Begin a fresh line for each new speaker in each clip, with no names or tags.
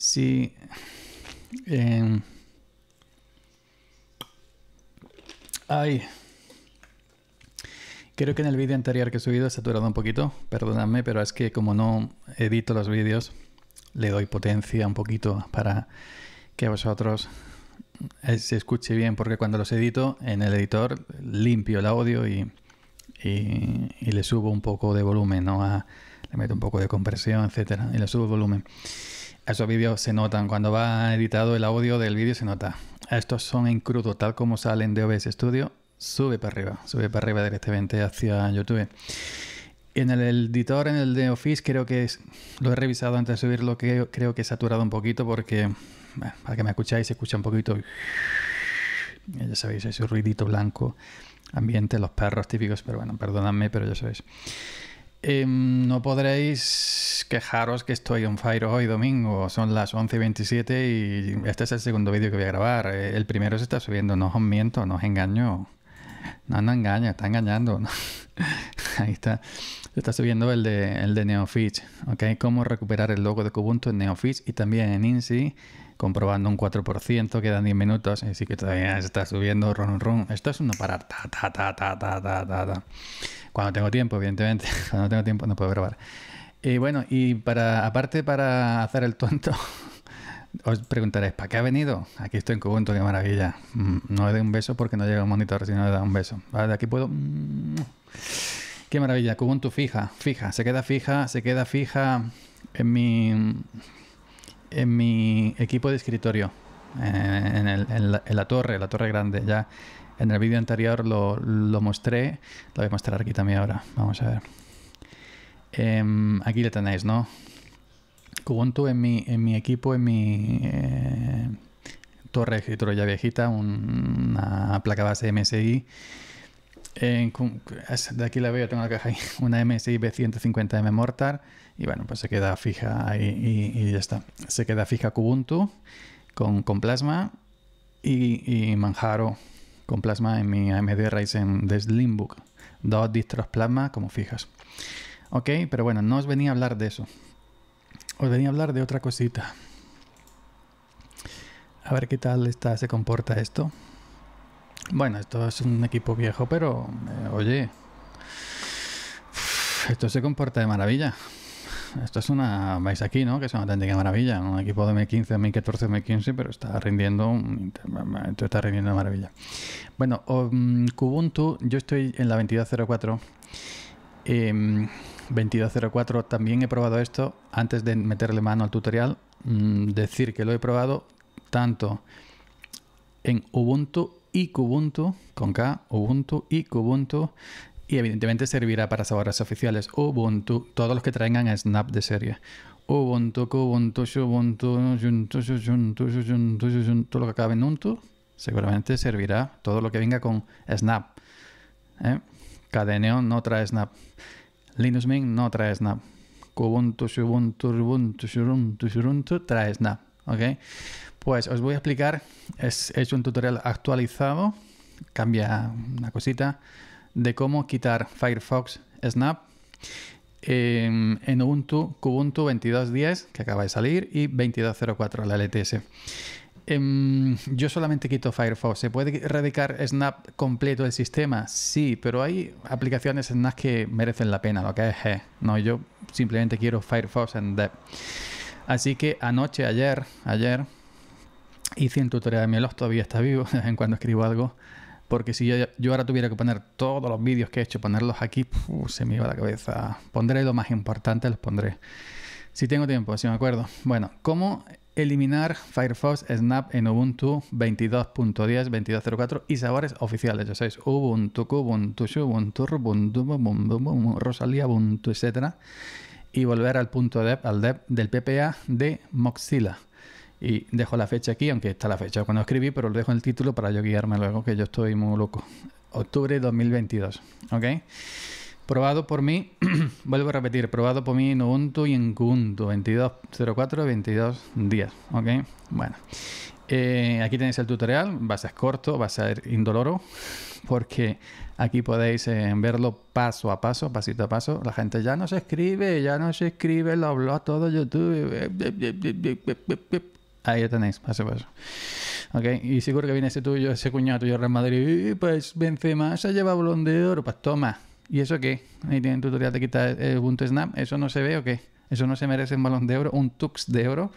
Sí. Em, ay. Creo que en el vídeo anterior que he subido he saturado un poquito, perdonadme, pero es que como no edito los vídeos, le doy potencia un poquito para que vosotros eh, se escuche bien, porque cuando los edito en el editor limpio el audio y, le subo un poco de volumen, ¿no? le meto un poco de compresión, etcétera, y le subo el volumen. Esos vídeos se notan, cuando va editado el audio del vídeo se nota. Estos son en crudo, tal como salen de OBS Studio, sube para arriba, sube para arriba directamente hacia YouTube. En el editor, en el de Office, creo que es, lo he revisado antes de subirlo, que creo que he saturado un poquito porque, para que me escucháis, se escucha un poquito, ya sabéis, ese ruidito blanco, ambiente, los perros típicos, pero bueno, perdonadme, pero ya sabéis. Em, no podréis quejaros que estoy on fire hoy domingo. Son las 11.27 y este es el segundo vídeo que voy a grabar. Eh, el primero se está subiendo, no os miento, no os engaño. No, no engaña, está engañando. Ahí está. Se está subiendo el de, el de ¿ok? Cómo recuperar el logo de Kubuntu en NeoFish y también en INSI, comprobando un 4%, quedan 10 minutos, así eh, que todavía se está subiendo Esto es uno para Ta, ta, ta, ta, ta, ta, cuando tengo tiempo, evidentemente. Cuando tengo tiempo no puedo grabar. Y eh, bueno, y para aparte para hacer el tonto, os preguntaréis, ¿para qué ha venido? Aquí estoy en Kubuntu, qué maravilla. Mm, no le doy un beso porque no llega el monitor, sino le da un beso. de aquí puedo... Mm, qué maravilla, Kubuntu fija, fija, se queda fija, se queda fija en mi, en mi equipo de escritorio, en, el, la, en la torre, la torre grande, ya en el vídeo anterior lo, mostré, lo voy a mostrar aquí también ahora. Vamos a ver. Em, aquí lo tenéis, ¿no? Kubuntu en mi, en mi equipo, en mi eh, torre de escritura ya viejita, una placa base MSI. de aquí la veo, tengo la caja ahí, una MSI B150M Mortar y bueno, pues se queda fija ahí y, ya está. Se queda fija Kubuntu con, Plasma y Manjaro con plasma en mi AMD Ryzen de Slimbook. Dos distros plasma como fijas. Ok, pero bueno, no os venía a hablar de eso. Os venía a hablar de otra cosita. A ver qué tal está, se comporta esto. Bueno, esto es un equipo viejo, pero eh, oye, esto se comporta de maravilla esto es una. Vais aquí, ¿no? Que es una auténtica maravilla. Un equipo de M14, 2014, 15 pero está rindiendo. esto está rindiendo maravilla. Bueno, um, Kubuntu, yo estoy en la 2204. 2204 em, también he probado esto antes de meterle mano al tutorial. Mm, decir que lo he probado tanto en Ubuntu y Kubuntu, con K, Ubuntu y Kubuntu, y evidentemente servirá para sabores oficiales Ubuntu, todos los que traigan Snap de serie. Ubuntu, Ubuntu, Ubuntu, Ubuntu, Ubuntu, Ubuntu, todo lo que acabe en Ubuntu, seguramente servirá todo lo que venga con Snap. ¿Eh? Cadeneon no trae Snap. Linux Mint no trae Snap. Ubuntu, Ubuntu, Ubuntu, Ubuntu, Ubuntu trae Snap. ¿Ok? Pues os voy a explicar. Es, hecho un tutorial actualizado. Cambia una cosita de cómo quitar Firefox Snap en em, Ubuntu, Kubuntu 22.10, que acaba de salir, y 22.04, la LTS. Em, yo solamente quito Firefox. ¿Se puede erradicar Snap completo del sistema? Sí, pero hay aplicaciones Snap que merecen la pena, lo que es. No, yo simplemente quiero Firefox en Dev. Así que anoche, ayer, ayer, hice un tutorial de blog, todavía está vivo, de vez en cuando escribo algo porque si yo, ahora tuviera que poner todos los vídeos que he hecho, ponerlos aquí, se me iba la cabeza. Pondré lo más importante, los pondré. Si tengo tiempo, si me acuerdo. Bueno, ¿cómo eliminar Firefox Snap en Ubuntu 22.10, 22.04 y sabores oficiales. Ya sabéis, Ubuntu, Ubuntu, Ubuntu, Ubuntu, Ubuntu, Rosalía, Ubuntu, etc. Y volver al punto de al del PPA de Mozilla. Y dejo la fecha aquí, aunque está la fecha cuando escribí, pero lo dejo en el título para yo guiarme luego, que yo estoy muy loco. Octubre 2022, ¿ok? Probado por mí, vuelvo a repetir, probado por mí en Ubuntu y en Ubuntu, 22.04, días, ¿ok? Bueno, eh, aquí tenéis el tutorial, va a ser corto, va a ser indoloro, porque aquí podéis eh, verlo paso a paso, pasito a paso. La gente ya no se escribe, ya no se escribe, lo habló todo YouTube. Eh, Ahí lo tenéis, paso paso. ¿Okay? Y seguro que viene ese tuyo, ese cuñado tuyo Real Madrid, y pues Benzema se ha llevado balón de oro, pues toma. ¿Y eso qué? Ahí tienen tutorial de quitar el punto snap, ¿eso no se ve o qué? ¿Eso no se merece un balón de oro, un tux de oro?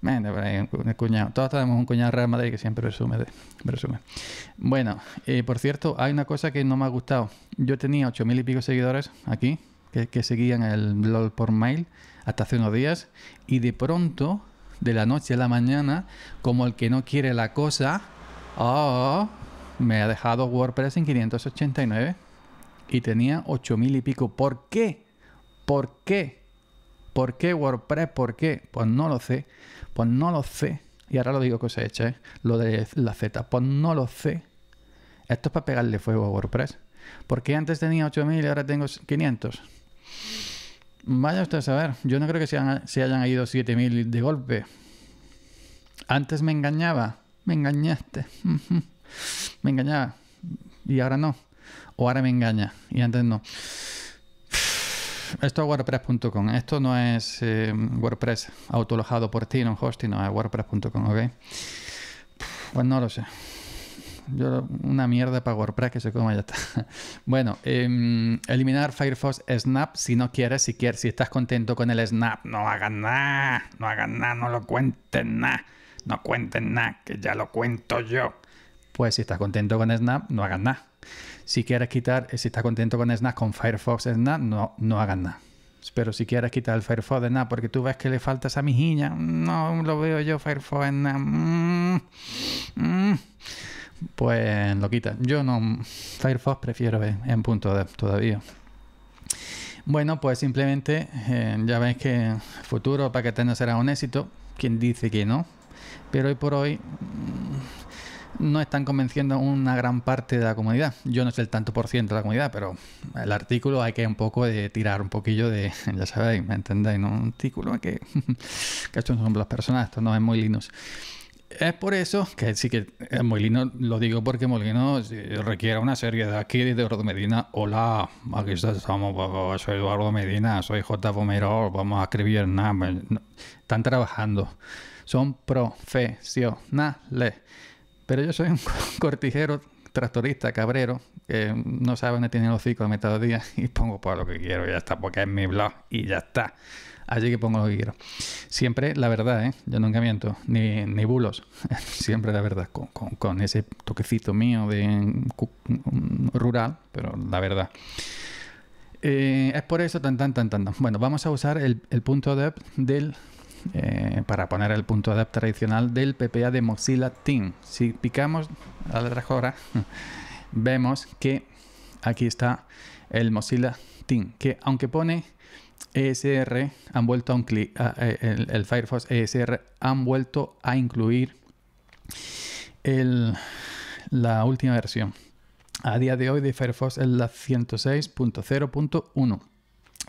Venga, por ahí un cuñado. Todos tenemos un cuñado Real Madrid que siempre resume. De, Bueno, eh, por cierto, hay una cosa que no me ha gustado. Yo tenía ocho mil y pico seguidores aquí, que, que seguían el blog por mail hasta hace unos días, y de pronto de la noche a la mañana, como el que no quiere la cosa, oh, me ha dejado WordPress en 589 y tenía 8000 y pico. ¿Por qué? ¿Por qué? ¿Por qué WordPress? ¿Por qué? Pues no lo sé. Pues no lo sé. Y ahora lo digo que se hecho, ¿eh? lo de la Z. Pues no lo sé. Esto es para pegarle fuego a WordPress. Porque antes tenía 8000 y ahora tengo 500. Vaya usted a saber, yo no creo que se, hayan ido 7.000 de golpe. Antes me engañaba, me engañaste, me engañaba y ahora no. O ahora me engaña y antes no. Esto es wordpress.com, esto no es eh, WordPress autolojado por ti, no hosting, no es wordpress.com, ¿ok? Pues no lo sé yo una mierda para WordPress que se coma ya está. Bueno, em, eliminar Firefox Snap si no quieres, si quieres, si estás contento con el Snap, no hagan nada, no hagan nada, no lo cuenten nada, no cuenten nada, que ya lo cuento yo. Pues si estás contento con Snap, no hagan nada. Si quieres quitar, eh, si estás contento con Snap, con Firefox Snap, no, no hagan nada. Pero si quieres quitar el Firefox Snap porque tú ves que le a mi mijiña, no lo veo yo Firefox Snap. Mm, mm pues lo quita. Yo no, Firefox prefiero en, en punto de todavía. Bueno, pues simplemente eh, ya veis que futuro paquete no será un éxito. Quien dice que no, pero hoy por hoy mm, no están convenciendo una gran parte de la comunidad. Yo no sé el tanto por ciento de la comunidad, pero el artículo hay que un poco de tirar un poquillo de, ya sabéis, ¿me entendéis? No? Un artículo que, que son las personas, esto no es muy Linux. Es por eso que sí que eh, Molino, lo digo porque Molino requiere una serie de aquí de Eduardo Medina. Hola, aquí estamos, soy Eduardo Medina, soy J. Pomerol, vamos a escribir nada. Están trabajando, son profesionales. Pero yo soy un cortijero, tractorista, cabrero, que no sabe dónde tiene los hocico a día y pongo para pues lo que quiero, y ya está, porque es mi blog y ya está. Allí que pongo lo que quiero. Siempre la verdad, ¿eh? Yo nunca miento, ni, bulos. Siempre la verdad, con, ese toquecito mío de mm, mm, rural, pero la verdad. Eh, es por eso, tan, tan, tan, tan. Bueno, vamos a usar el, punto ADEPT del... Eh, para poner el punto ADEPT tradicional del PPA de Mozilla Team. Si picamos a la ahora, vemos que aquí está el Mozilla Team, que aunque pone ESR han vuelto a un el, Firefox ESR han vuelto a incluir la última versión. A día de hoy de Firefox es la 106.0.1.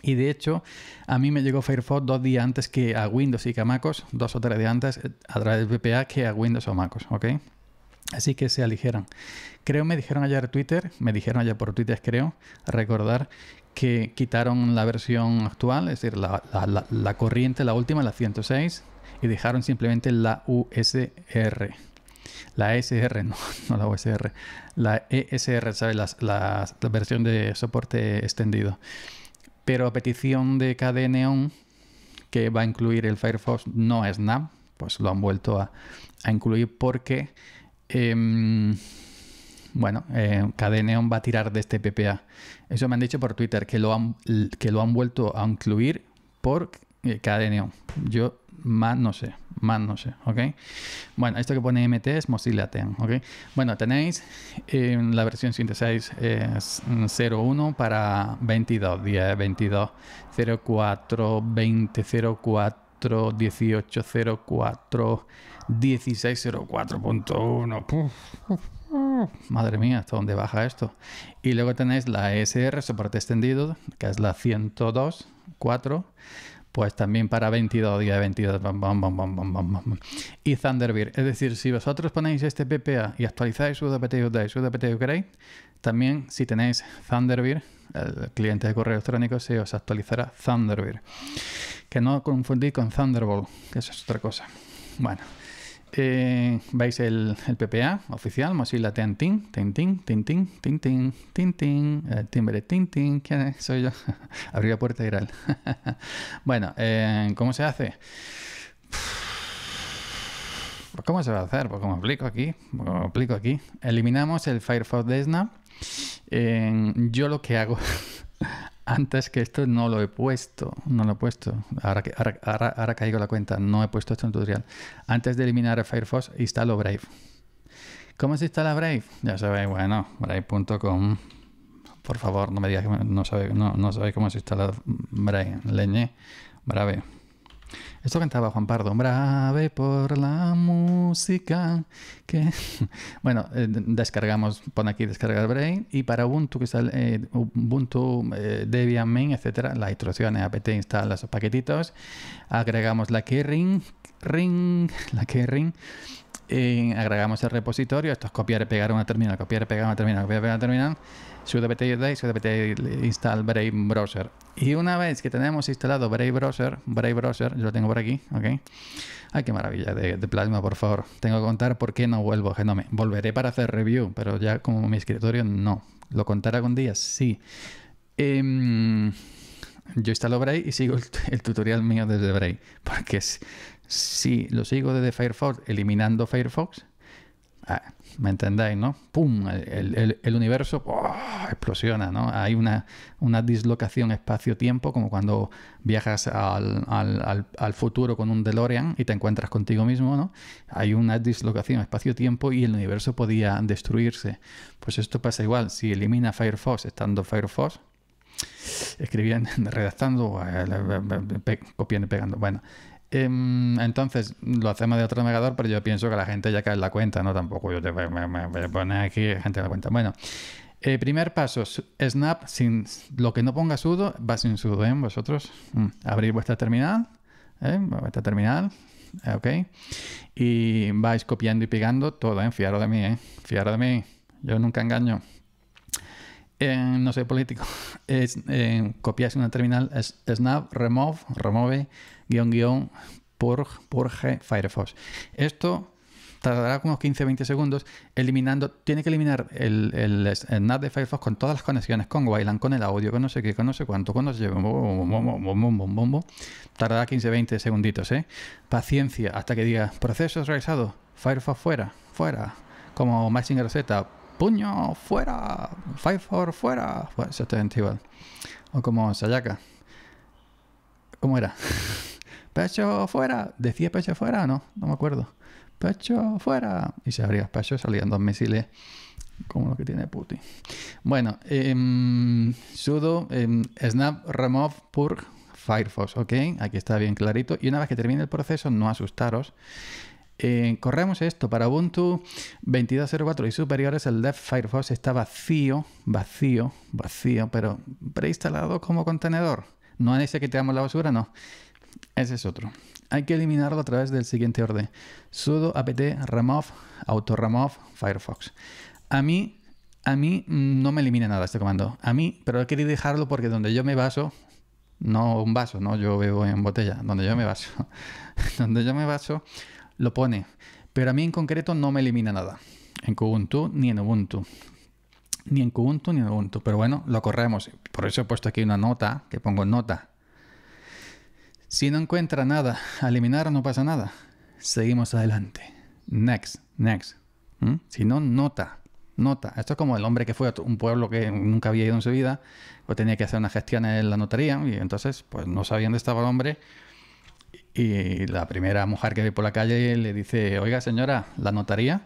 Y de hecho, a mí me llegó Firefox dos días antes que a Windows y que a MacOS, dos o tres días antes eh, a través de VPA que a Windows o MacOS, ¿ok? Así que se aligeran. Creo me dijeron ayer Twitter, me dijeron allá por Twitter, creo, recordar que quitaron la versión actual, es decir, la, corriente, la última, la 106, y dejaron simplemente la USR. La e sr, no, no la USR. La ESR, ¿sabes? La, versión de soporte extendido. Pero a petición de KDE que va a incluir el Firefox, no es NAM, pues lo han vuelto a, a incluir porque Em, bueno, eh, Cadeneon va a tirar de este PPA. Eso me han dicho por Twitter, que lo han, vuelto a incluir por eh, Cadeneon. Yo más no sé, más no sé, ¿ok? Bueno, esto que pone MT es Mozilla ¿ok? Bueno, tenéis eh, la versión 0.1 eh, para 22, 10 22, 04, 20, 4, 1804, 1604.1. Madre mía, ¿hasta dónde baja esto? Y luego tenéis la e SR soporte extendido, que es la 102, 4, pues también para 22 días, 22. y Thunderbird. Es decir, si vosotros ponéis este PPA y actualizáis su DPT y su DPT, también si tenéis Thunderbird el cliente de correo electrónico se os actualizará Thunderbird. Que no confundí con Thunderbolt, que eso es otra cosa. Bueno, eh, veis el, el, PPA oficial, Mozilla Tintin, Tintin, Tintin, Tintin, Tintin, Timbre Tintin, ¿quién es? Soy yo. Abrir la puerta y bueno, eh, ¿cómo se hace? Pues, ¿Cómo se va a hacer? Pues como aplico aquí, aplico aquí. Eliminamos el Firefox de Snap yo lo que hago antes que esto no lo he puesto, no lo he puesto. Ahora, que, ahora, caigo la cuenta, no he puesto esto en tutorial. Antes de eliminar Firefox, instalo Brave. ¿Cómo se instala Brave? Ya sabéis, bueno, brave.com. Por favor, no me digas que no sabéis, no, no cómo se instala Brave. Leñe, Brave. Esto cantaba Juan Pardo. un Brave por la música. Que... bueno, eh, descargamos, pone aquí descargar Brain. Y para Ubuntu, que sale eh, Ubuntu, eh, Debian Main, etcétera, las instrucciones apt instala los paquetitos. Agregamos la key ring, la ring, agregamos el repositorio. Esto es copiar, pegar una terminal, copiar, pegar una terminal, copiar, pegar una terminal su sudopt install Brave Browser. Y una vez que tenemos instalado Brave Browser, Brave Browser, yo lo tengo por aquí, ¿ok? Ay, qué maravilla de, Plasma, por favor. Tengo que contar por qué no vuelvo Genome. Volveré para hacer review, pero ya como mi escritorio no. ¿Lo contaré algún día? Sí. Em, yo instalo Brave y sigo el, tutorial mío desde Brave, porque si lo sigo desde Firefox, eliminando Firefox, ah, ¿Me entendáis no? ¡Pum! El, universo ¡oh! explosiona, ¿no? Hay una, una dislocación espacio-tiempo, como cuando viajas al, futuro con un DeLorean y te encuentras contigo mismo, ¿no? Hay una dislocación espacio-tiempo y el universo podía destruirse. Pues esto pasa igual. Si elimina Firefox estando Firefox, escribiendo, redactando, eh, copiando y pegando. Bueno, Em, entonces, lo hacemos de otro navegador, pero yo pienso que la gente ya cae en la cuenta, ¿no? Tampoco yo te voy, a poner aquí gente en la cuenta. Bueno, eh, primer paso, Snap, sin lo que no ponga sudo, va sin sudo, ¿eh? Vosotros, mm. abrir vuestra terminal, ¿eh? Vuestra terminal, eh, ¿ok? Y vais copiando y pegando todo, ¿eh? Fiaros de mí, ¿eh? Fiaros de mí, yo nunca engaño no sé político, es, en una terminal es, snap remove, remove, guión, guión, purge, purge, Firefox. Esto tardará unos 15-20 segundos eliminando, tiene que eliminar el, snap de Firefox con todas las conexiones, con Wayland, con el audio, con no sé qué, con no sé cuánto, con no sé bombo, tardará 15-20 segunditos, ¿eh? Paciencia hasta que diga, procesos realizados, Firefox fuera, fuera, como reset Z, puño fuera, Firefox fuera, O como Sayaka. ¿Cómo era? pecho fuera, decía pecho fuera, no, no me acuerdo. Pecho fuera. Y se abría pecho salían dos misiles como lo que tiene Putin. Bueno, em, sudo em, snap remove por Firefox, ¿ok? Aquí está bien clarito. Y una vez que termine el proceso, no asustaros. Eh, corremos esto para Ubuntu 22.04 y superiores. El Dev Firefox está vacío, vacío, vacío, pero preinstalado como contenedor. No es ese que te damos la basura, no. Ese es otro. Hay que eliminarlo a través del siguiente orden: sudo apt remove remove firefox. A mí, a mí mm, no me elimina nada este comando. A mí, pero he querido dejarlo porque donde yo me baso, no un vaso, no yo bebo en botella, donde yo me vaso, donde yo me baso lo pone. Pero a mí en concreto no me elimina nada. En Kubuntu ni en Ubuntu. Ni en Kubuntu ni en Ubuntu. Pero bueno, lo corremos. Por eso he puesto aquí una nota, que pongo nota. Si no encuentra nada, a eliminar no pasa nada. Seguimos adelante. Next, next. ¿Mm? Si no, nota. Nota. Esto es como el hombre que fue a un pueblo que nunca había ido en su vida, o pues tenía que hacer una gestión en la notaría, y entonces pues no sabía dónde estaba el hombre, y la primera mujer que ve por la calle le dice, oiga señora, ¿la notaría?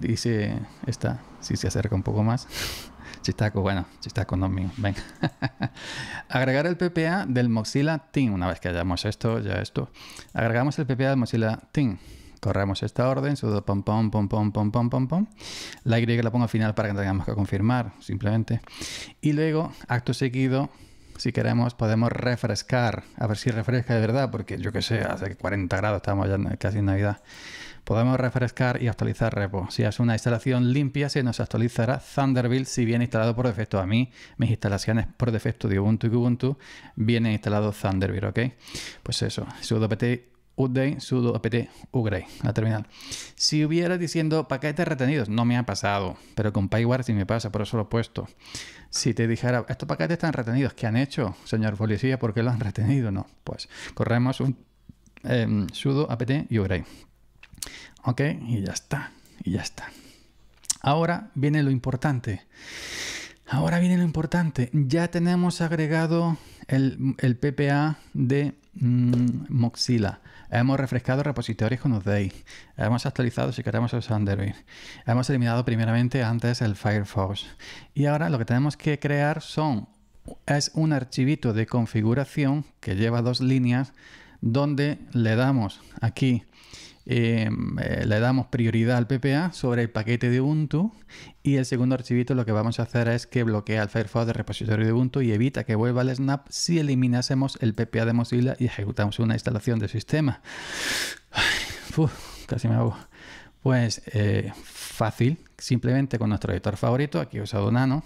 Dice esta, si se acerca un poco más. Chistaco, bueno, chistaco no mío, venga. Agregar el PPA del Mozilla Team. Una vez que hayamos esto, ya esto. Agregamos el PPA del Mozilla Team. Corremos esta orden, sudo pom pom pom pom pom pom pom pom. La Y la pongo al final para que tengamos que confirmar, simplemente. Y luego, acto seguido, si queremos, podemos refrescar, a ver si refresca de verdad, porque yo que sé, hace 40 grados estamos ya casi en Navidad. Podemos refrescar y actualizar repo. Si es una instalación limpia, se nos actualizará Thunderbird, si viene instalado por defecto. A mí, mis instalaciones por defecto de Ubuntu y Ubuntu viene instalado Thunderbird, ¿ok? Pues eso, sudo apt sudo, apt, upgrade a terminal. Si hubiera diciendo paquetes retenidos, no me ha pasado, pero con Pyware sí me pasa, por eso lo he puesto. Si te dijera, estos paquetes están retenidos, ¿qué han hecho, señor policía? ¿Por qué lo han retenido? No, pues corremos un em, sudo, apt y Ok, y ya está, y ya está. Ahora viene lo importante. Ahora viene lo importante. Ya tenemos agregado el, el PPA de mm, Moxila. Hemos refrescado repositorios con Update. Hemos actualizado si queremos el Android, Hemos eliminado primeramente antes el Firefox. Y ahora lo que tenemos que crear son es un archivito de configuración que lleva dos líneas donde le damos aquí Em, eh, le damos prioridad al PPA sobre el paquete de Ubuntu y el segundo archivito lo que vamos a hacer es que bloquea el Firefox del repositorio de Ubuntu y evita que vuelva al snap si eliminásemos el PPA de Mozilla y ejecutamos una instalación de sistema. casi me hago. Pues eh, fácil, simplemente con nuestro editor favorito, aquí he usado Nano,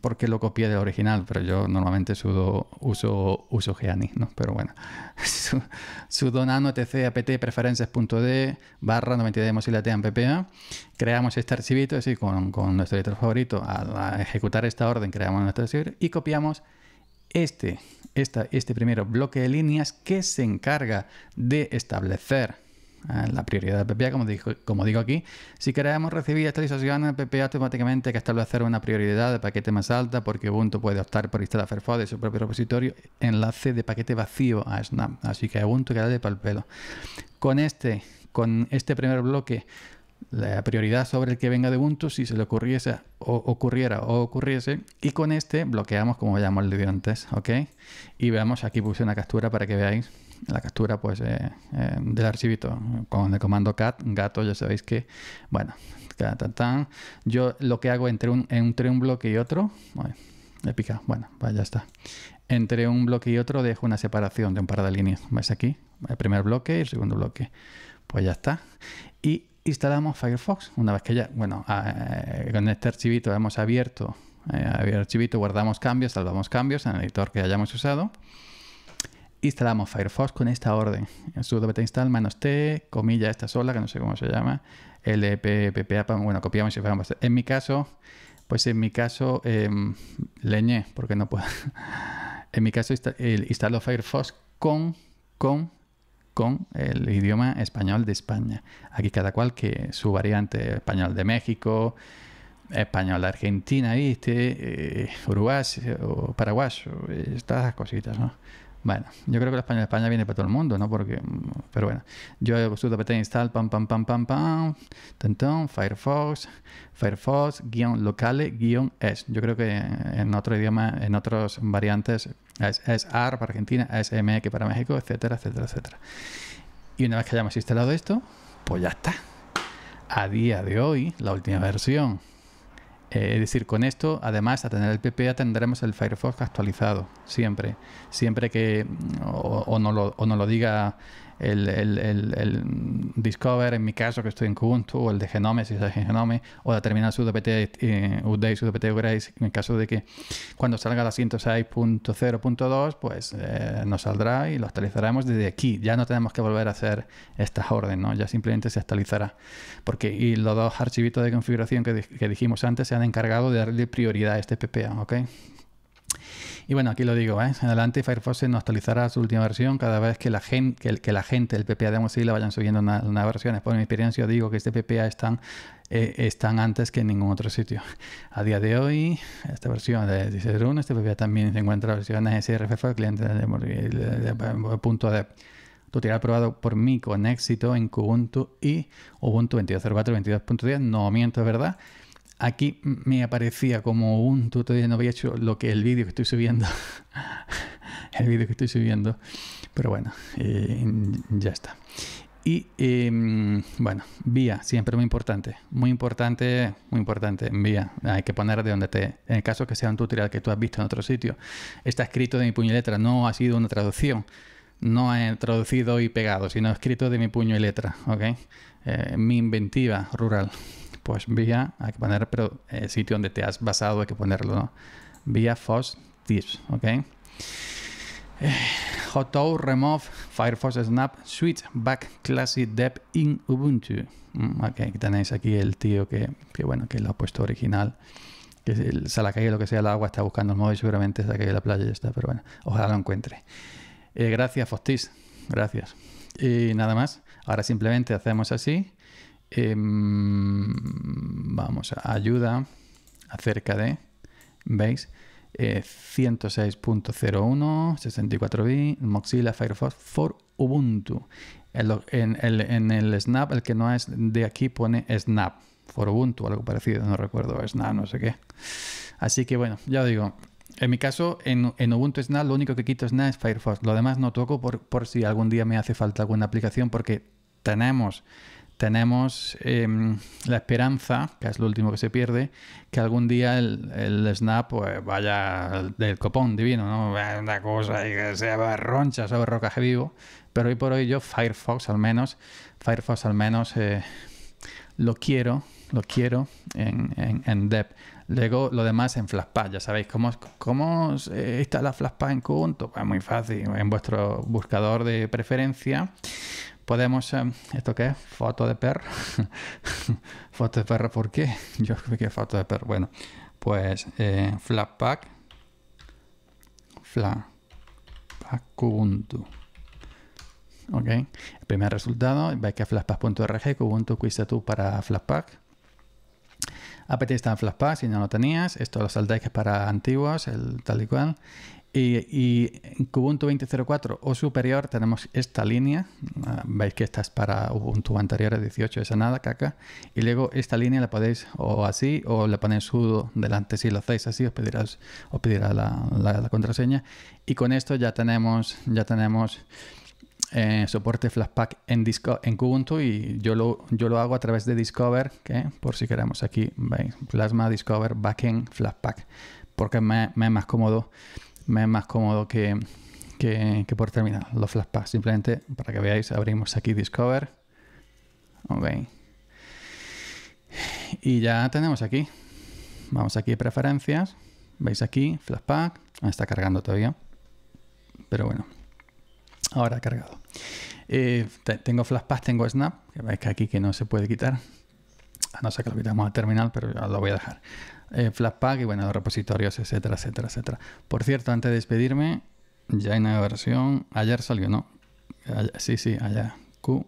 porque lo copié del original, pero yo normalmente sudo, uso, uso Geani, ¿no? Pero bueno, sudo nano tc apt preferencias.d barra 90 mozilla ppa. Creamos este archivito, así con, nuestro editor favorito, al ejecutar esta orden creamos nuestro archivo y copiamos este, este primero bloque de líneas que se encarga de establecer Ah, la prioridad de PPA, como, digo, como digo aquí. Si queremos recibir actualizaciones, PPA automáticamente hay que establecer una prioridad de paquete más alta porque Ubuntu puede optar por instalar Firefox de su propio repositorio enlace de paquete vacío a Snap. Así que Ubuntu queda de palpelo. Con este, con este primer bloque, la prioridad sobre el que venga de Ubuntu si se le ocurriese o ocurriera o ocurriese y con este bloqueamos como ya hemos leído antes, ¿ok? Y veamos, aquí puse una captura para que veáis la captura pues, eh, eh, del archivito con el comando cat, gato, ya sabéis que, bueno, yo lo que hago entre un, entre un bloque y otro, bueno, bueno, pues ya está. Entre un bloque y otro dejo una separación de un par de líneas. ¿Ves aquí? El primer bloque y el segundo bloque. Pues ya está. Y instalamos Firefox. Una vez que ya, bueno, ah, eh, con este archivito hemos abierto eh, archivito, guardamos cambios, salvamos cambios en el editor que hayamos usado instalamos Firefox con esta orden. sudo beta install manos t, comilla esta sola, que no sé cómo se llama, Lpppp. bueno, copiamos y fijamos. En mi caso, pues en mi caso em, leñé, porque no puedo. en mi caso instalo Firefox con, con, con el idioma español de España. Aquí cada cual que su variante, español de México, español de Argentina, ¿viste? Eh, Uruguay, o paraguayo, estas eh, cositas, ¿no? Bueno, yo creo que la España, España viene para todo el mundo, ¿no? Porque, pero bueno, yo he sudo apt instalar, pam, pam, pam, pam, pam, tantón, Firefox, Firefox, guión locale, guión es. Yo creo que en otro idioma, en otros variantes, es, es AR para Argentina, es MX e para México, etcétera, etcétera, etcétera. Y una vez que hayamos instalado esto, pues ya está. A día de hoy, la última versión es eh, decir, con esto, además, a tener el PPA tendremos el Firefox actualizado, siempre. Siempre que o no, lo, o no lo diga el, Discover, en mi caso que estoy en Kubuntu, o el de Genome, si es Genome, o la terminal sudopt eh, update Grace, en caso de que cuando salga la 106.0.2, pues eh, nos saldrá y lo actualizaremos desde aquí. Ya no tenemos que volver a hacer esta orden, Ya simplemente se actualizará. Porque y los dos archivitos de configuración que, que dijimos antes se han encargado de darle prioridad a este PPA, ¿ok? Y bueno, aquí lo digo, ¿eh? en adelante Firefox se nos actualizará su última versión cada vez que la, gente, que, la gente, el PPA de Mozilla, vayan subiendo una, una versión. Por mi experiencia digo que este PPA están, eh, están antes que en ningún otro sitio. A día de hoy, esta versión de 16.1, este PPA también se encuentra versiones SRFF, cliente de, punto de tutorial probado por mí con éxito en Kubuntu y Ubuntu 22.04, 22.10. No miento, es verdad aquí me aparecía como un tutorial, no había hecho lo que el vídeo que estoy subiendo, el vídeo que estoy subiendo, pero bueno, eh, ya está. Y em, bueno, vía, siempre muy importante, muy importante, muy importante, vía. Hay que poner de donde te... En el caso que sea un tutorial que tú has visto en otro sitio, está escrito de mi puño y letra, no ha sido una traducción, no he traducido y pegado, sino escrito de mi puño y letra, ¿ok? Eh, mi inventiva rural pues vía, hay que poner, pero el eh, sitio donde te has basado hay que ponerlo, ¿no? Vía FOSS Tips, ¿ok? Eh, Remove, Firefox Snap, Switch, Back, CLASSIC Dep, in Ubuntu. Mm, ok, aquí tenéis aquí el tío que, bueno, que lo ha puesto original. Que el, ha a la calle, lo que sea, el agua está buscando el móvil, seguramente está ha caído la playa y ya está, pero bueno, ojalá lo encuentre. Eh, gracias, Fostis, gracias. Y nada más, ahora simplemente hacemos así Em, vamos a ayuda acerca de, ¿veis? 106.01, 64 b Mozilla, Firefox for Ubuntu. En, el, Snap, el que no es de aquí, pone Snap for Ubuntu, algo parecido, no recuerdo, es Snap, no sé qué. Así que bueno, ya digo, en mi caso, en, en, Ubuntu Snap, lo único que quito Snap es Firefox. Lo demás no toco por, por si algún día me hace falta alguna aplicación, porque tenemos tenemos em, la esperanza, que es lo último que se pierde, que algún día el, el snap pues, vaya del copón divino, ¿no? Una cosa y que sea roncha, sobre rocaje vivo. Pero hoy por hoy yo Firefox al menos, Firefox al menos eh, lo quiero, lo quiero en, en, en Luego lo demás en Flashpad, ya sabéis cómo, cómo está eh, instalar Flashpad en Kubuntu. Pues muy fácil, en vuestro buscador de preferencia Podemos, em, ¿esto qué es? Foto de perro. foto de perro, ¿por qué? Yo creo que foto de perro. Bueno, pues eh, Flatpak. Flatpak Ok, el primer resultado, veis que flashpack.org, Ubuntu tú para Flashpack. Apt está en Flashpack si no lo tenías. Esto lo saldéis que para antiguos, el tal y cual. Y, en Kubuntu 20.04 o superior tenemos esta línea. Ah, veis que esta es para Ubuntu anterior a 18, esa nada, caca. Y luego esta línea la podéis o así o la ponéis sudo delante. Si lo hacéis así os pedirá, os pedirá la, contraseña. Y con esto ya tenemos, ya tenemos eh, soporte Flashpack en, Disco, en Kubuntu y yo lo, yo lo hago a través de Discover, que por si queremos aquí, veis, Plasma Discover Backend Flashpack, porque me, me es más cómodo me es más cómodo que, por terminar los flashpacks, Simplemente para que veáis, abrimos aquí Discover. Y ya tenemos aquí. Vamos aquí preferencias. Veis aquí, Pack, ah, Está cargando todavía. Pero bueno. Ahora ha cargado. Eh, tengo tengo flashpack, tengo snap. Que veis que aquí que no se puede quitar. A no ser que lo quitamos al terminal, pero lo voy a dejar eh, Flatpak y bueno, repositorios, etcétera, etcétera, etcétera. Por cierto, antes de despedirme, ya hay una versión. Ayer salió, ¿no? sí, sí, allá. Q,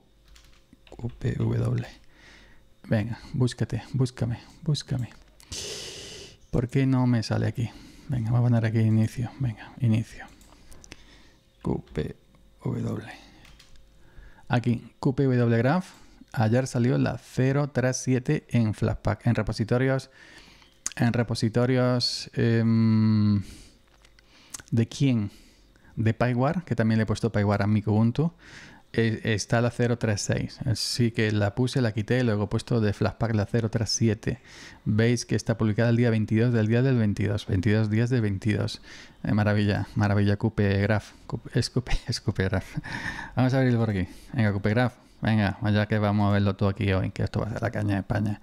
W. Venga, búscate, búscame, búscame. ¿Por qué no me sale aquí? Venga, voy a poner aquí inicio. Venga, inicio. Q W. Aquí, QPW Graph. Ayer salió la 037 en flashpack, en repositorios en repositorios em, de quién? De PyWare, que también le he puesto PyWare a mi Ubuntu. E, está la 036, así que la puse, la quité, y luego he puesto de Flashpack la 037. Veis que está publicada el día 22 del día del 22, 22 días de 22. Eh, maravilla, maravilla, Cupe Es CupeGraph. Vamos a abrirlo por aquí. Venga, Graph. Venga, ya que vamos a verlo todo aquí hoy, que esto va a ser la caña de España.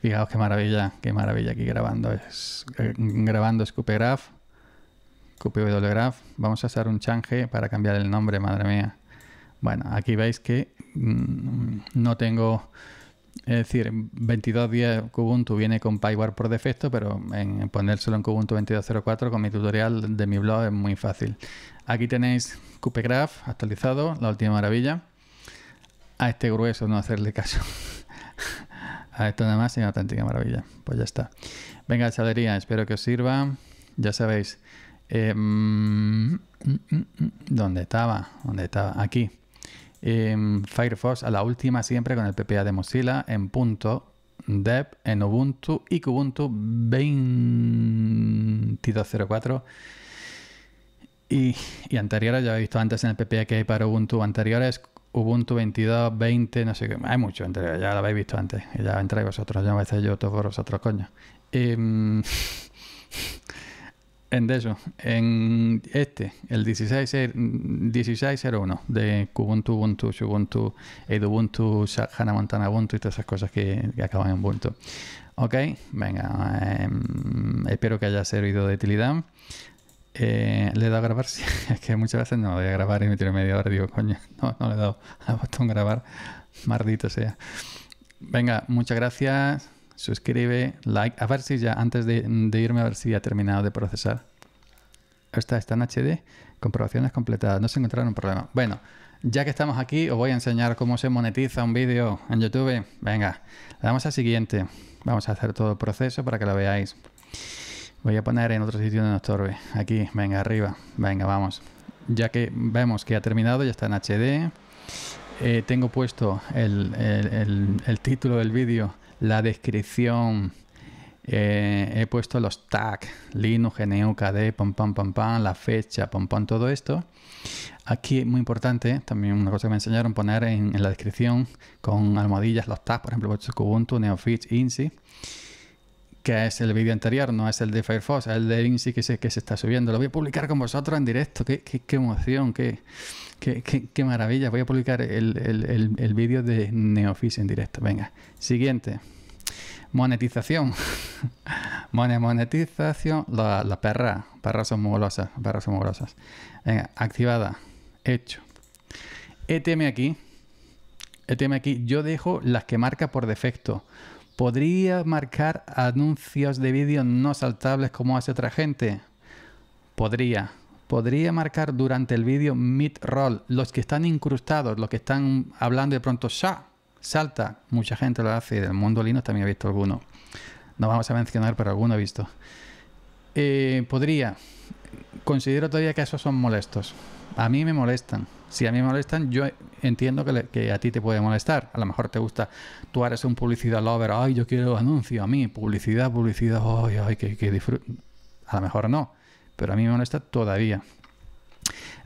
Fijaos qué maravilla, qué maravilla aquí grabando. Es, eh, grabando Scoopgraph, QPWGraph. Vamos a hacer un change para cambiar el nombre, madre mía. Bueno, aquí veis que mm, no tengo... Es decir, 22 22.10 Kubuntu viene con PyWare por defecto, pero en ponérselo en Kubuntu 22.04 con mi tutorial de mi blog es muy fácil. Aquí tenéis CupeGraph actualizado, la última maravilla. A este grueso no hacerle caso. A esto nada más y una auténtica maravilla. Pues ya está. Venga, chalería, espero que os sirva. Ya sabéis. Eh, mm, mm, mm, ¿Dónde estaba? ¿Dónde estaba? Aquí. Em, Firefox a la última siempre con el PPA de Mozilla en punto dev en Ubuntu y Kubuntu 2204 y, y anteriores, ya he visto antes en el PPA que hay para Ubuntu anteriores Ubuntu 22, 20, no sé qué. Hay mucho entre ya lo habéis visto antes. ya entráis vosotros, ya me veces yo todos vosotros, coño. Em, en eso, en este, el 16, 1601 eh, de Ubuntu, Ubuntu, Ubuntu, Edubuntu, Hannah Montana Ubuntu y todas esas cosas que, acaban en Ubuntu. Ok, venga, em, espero que haya servido de utilidad. Eh, le he dado a grabar, es que muchas veces no, voy a grabar y me tiro media hora digo, coño, no, no le he dado al botón grabar, maldito sea. Venga, muchas gracias, suscribe, like, a ver si ya, antes de, irme, a ver si ya ha terminado de procesar. Esta está en HD, comprobaciones completadas, no se encontraron problemas Bueno, ya que estamos aquí, os voy a enseñar cómo se monetiza un vídeo en YouTube. Venga, le damos al siguiente. Vamos a hacer todo el proceso para que lo veáis. Voy a poner en otro sitio donde no estorbe. Aquí, venga, arriba. Venga, vamos. Ya que vemos que ha terminado, ya está en HD. Eh, tengo puesto el, título del vídeo, la descripción. Eh, he puesto los tags, Linux, GNU, KD, pam, pam, pam, pam, la fecha, pam, pam, todo esto. Aquí, es muy importante, también una cosa que me enseñaron, poner en, la descripción con almohadillas los tags, por ejemplo, Ubuntu, NeoFitch, INSI que es el vídeo anterior, no es el de Firefox, es el de INSI que se, que se está subiendo. Lo voy a publicar con vosotros en directo. Qué, qué, emoción, qué, qué, maravilla. Voy a publicar el, vídeo de Neofis en directo. Venga, siguiente. Monetización. monetización. La, perra. Perras son molosas. Perras Venga, activada. Hecho. ETM aquí. ETM aquí. Yo dejo las que marca por defecto. ¿Podría marcar anuncios de vídeo no saltables como hace otra gente? Podría. Podría marcar durante el vídeo mid-roll, los que están incrustados, los que están hablando de pronto ya salta. Mucha gente lo hace, del mundo lino también ha visto alguno. No vamos a mencionar, pero alguno ha visto. Eh, podría. Considero todavía que esos son molestos. A mí me molestan. Si a mí me molestan, yo entiendo que, a ti te puede molestar. A lo mejor te gusta, tú eres un publicidad lover, ay, yo quiero anuncio, a mí, publicidad, publicidad, ay, ay, que, disfruto. A lo mejor no, pero a mí me molesta todavía.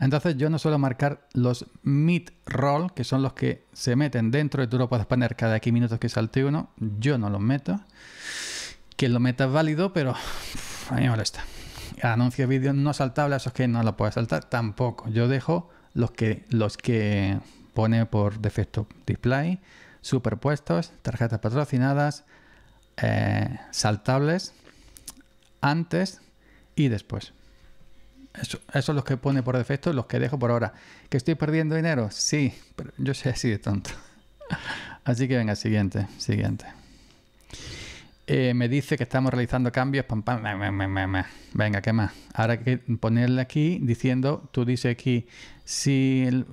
Entonces yo no suelo marcar los mid roll, que son los que se meten dentro y tú lo puedes poner cada 15 minutos que salte uno. Yo no los meto. Que lo metas válido, pero a mí me molesta. Anuncio vídeo no saltables, esos que no lo puedes saltar, tampoco. Yo dejo los que, los que pone por defecto display, superpuestos, tarjetas patrocinadas, eh, saltables, antes y después. Eso, eso, los que pone por defecto, los que dejo por ahora. ¿Que estoy perdiendo dinero? Sí, pero yo soy así de tonto. Así que venga, siguiente, siguiente. Eh, me dice que estamos realizando cambios. Venga, ¿qué más? Ahora hay que ponerle aquí diciendo, tú dices aquí, si el,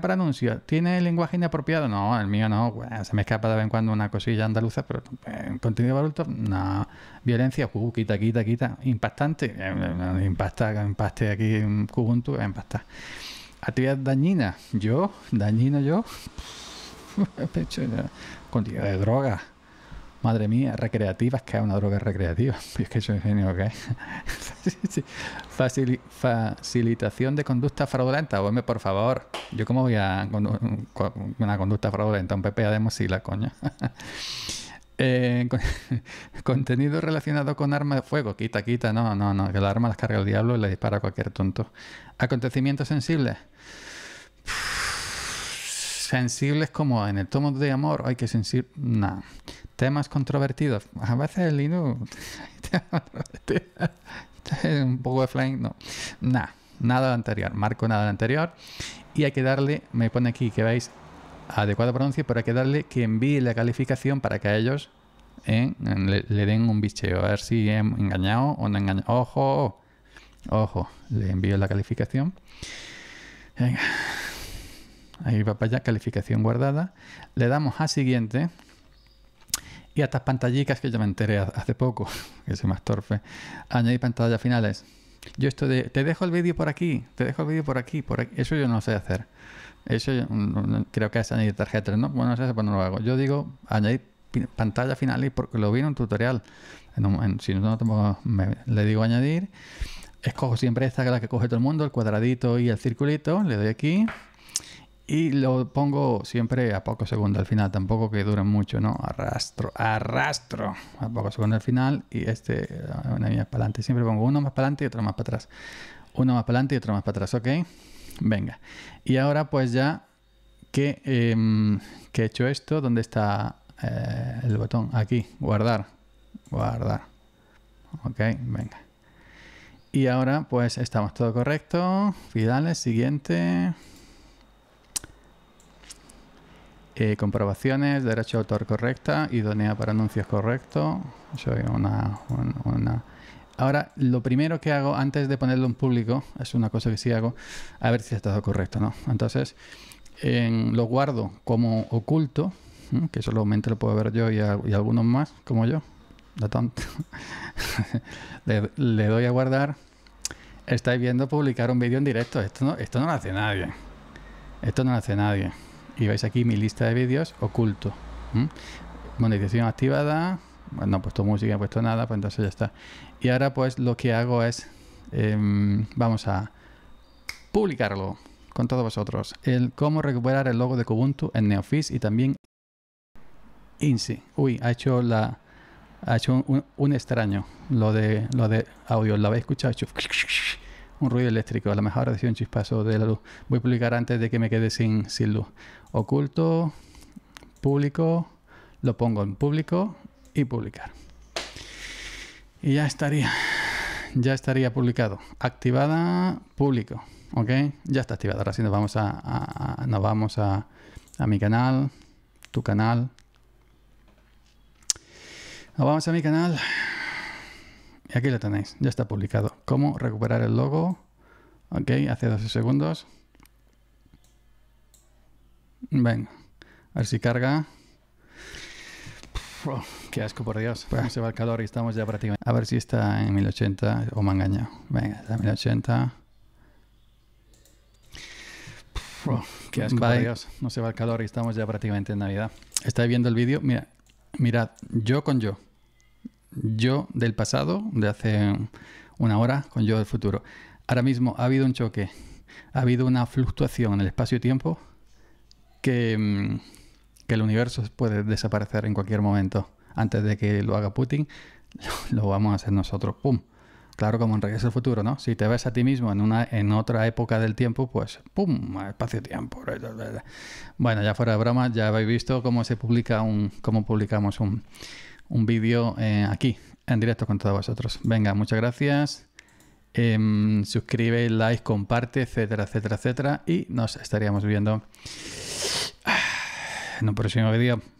para anuncios, ¿tiene lenguaje inapropiado? No, el mío no. se me escapa de vez en cuando una cosilla andaluza, pero eh, contenido de adulto, no. Violencia, quita, quita, quita. Impactante, eh, impacta impacta, impacte aquí, un cubuntu, impacta. Actividad dañina, yo, dañino yo. Contenido de droga Madre mía, recreativas, que es una droga recreativa. Es que soy ingenio que facilitación de conducta fraudulenta. Oíme, por favor. Yo cómo voy a una conducta fraudulenta, un pp de Mozilla, coño. Eh, contenido relacionado con armas de fuego. Quita, quita, no, no, no. Que la arma la carga el diablo y le dispara a cualquier tonto. Acontecimientos sensibles. sensibles como en el tomo de amor. hay que sensible. Nah. Temas controvertidos. A veces el Linux un poco de flying, no. Nada, nada anterior. Marco nada anterior. Y hay que darle, me pone aquí que veis adecuado pronuncia, pero hay que darle que envíe la calificación para que a ellos eh, le, den un bicheo. A ver si he engañado o no he engañado. Ojo, ojo, le envío la calificación. Ahí va para allá, calificación guardada. Le damos a siguiente. Y a estas pantallitas que yo me enteré hace poco, que soy más torfe. añadir pantallas finales. Yo esto de, te dejo el vídeo por aquí, te dejo el vídeo por aquí, por eso yo no sé hacer. Eso yo, creo que es añadir tarjetas, ¿no? Bueno, no sé, pues no lo hago. Yo digo añadir pantalla final porque lo vi en un tutorial. si no, no le digo añadir. Escojo siempre esta que es la que coge todo el mundo, el cuadradito y el circulito. Le doy aquí y lo pongo siempre a pocos segundos al final, tampoco que dure mucho, ¿no? Arrastro, arrastro a pocos segundos al final y este, una mía para adelante. Siempre pongo uno más para adelante y otro más para atrás. Uno más para adelante y otro más para atrás, ¿ok? Venga. Y ahora pues ya que, em, he hecho esto, ¿dónde está eh, el botón? Aquí, guardar, guardar. Ok, venga. Y ahora pues estamos todo correcto. Finales, siguiente. Eh, comprobaciones, derecho de autor correcta, idonea para anuncios correcto. Soy una, una, Ahora, lo primero que hago antes de ponerlo en público, es una cosa que sí hago, a ver si ha estado correcto, ¿no? Entonces, lo guardo como oculto, que solamente lo puedo ver yo y, algunos más, como yo, tanto. le, doy a guardar. Estáis viendo publicar un vídeo en directo. Esto esto no lo hace nadie. Esto no lo hace nadie y veis aquí mi lista de vídeos oculto. Monetización activada, no he puesto música, no he puesto nada, pues entonces ya está. Y ahora pues lo que hago es, em, vamos a publicarlo con todos vosotros. El cómo recuperar el logo de Kubuntu en Neofis y también INSI. Uy, ha hecho la... Ha hecho un, extraño lo de, lo de audio. ¿Lo habéis escuchado? un ruido eléctrico, a lo mejor ha sido un chispazo de la luz. Voy a publicar antes de que me quede sin, sin luz. Oculto, público, lo pongo en público y publicar. Y ya estaría, ya estaría publicado. Activada, público, ¿ok? Ya está activada. Ahora sí nos vamos a, nos vamos a, a mi canal, tu canal. Nos vamos a mi canal. Y aquí lo tenéis, ya está publicado. ¿Cómo recuperar el logo? Ok, hace 12 segundos. Venga, a ver si carga. Oh, qué asco, por Dios. No se va el calor y estamos ya prácticamente. A ver si está en 1080 o me engañado. Venga, está en 1080. qué asco, por Dios. No se va el calor y estamos ya prácticamente en Navidad. ¿Estáis viendo el vídeo? Mira, mirad, yo con yo yo del pasado, de hace una hora, con yo del futuro. Ahora mismo ha habido un choque, ha habido una fluctuación en el espacio-tiempo que, mm, el universo puede desaparecer en cualquier momento. Antes de que lo haga Putin, lo, vamos a hacer nosotros. ¡Pum! Claro, como en Regreso al Futuro, ¿no? Si te ves a ti mismo en, una, en otra época del tiempo, pues ¡pum! Espacio-tiempo. Bueno, ya fuera de broma, ya habéis visto cómo se publica un, cómo publicamos un, un vídeo eh, aquí, en directo con todos vosotros. Venga, muchas gracias. Eh, suscribe, like, comparte, etcétera, etcétera, etcétera. Y nos estaríamos viendo en un próximo vídeo.